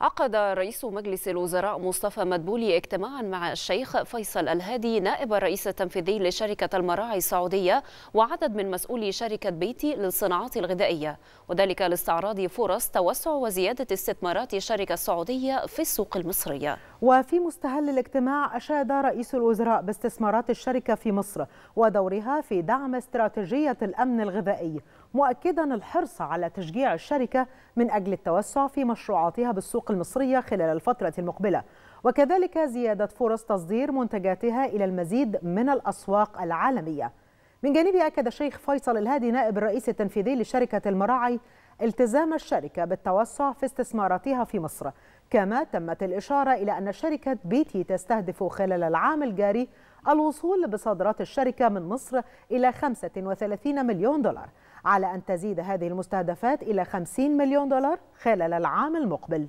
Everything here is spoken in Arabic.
عقد رئيس مجلس الوزراء مصطفى مدبولي اجتماعا مع الشيخ فيصل الهادي نائب الرئيس التنفيذي لشركة المراعي السعودية وعدد من مسؤولي شركة بيتي للصناعات الغذائية وذلك لاستعراض فرص توسع وزيادة استثمارات الشركة السعودية في السوق المصرية وفي مستهل الاجتماع أشاد رئيس الوزراء باستثمارات الشركة في مصر ودورها في دعم استراتيجية الأمن الغذائي مؤكدا الحرص على تشجيع الشركة من أجل التوسع في مشروعاتها بالسوق السوق المصرية خلال الفترة المقبلة وكذلك زيادة فرص تصدير منتجاتها إلى المزيد من الأسواق العالمية من جانبه أكد الشيخ فيصل الهادي نائب الرئيس التنفيذي لشركة المراعي التزام الشركة بالتوسع في استثماراتها في مصر كما تمت الإشارة إلى أن شركة بيتي تستهدف خلال العام الجاري الوصول بصادرات الشركة من مصر إلى 35 مليون دولار على أن تزيد هذه المستهدفات إلى 50 مليون دولار خلال العام المقبل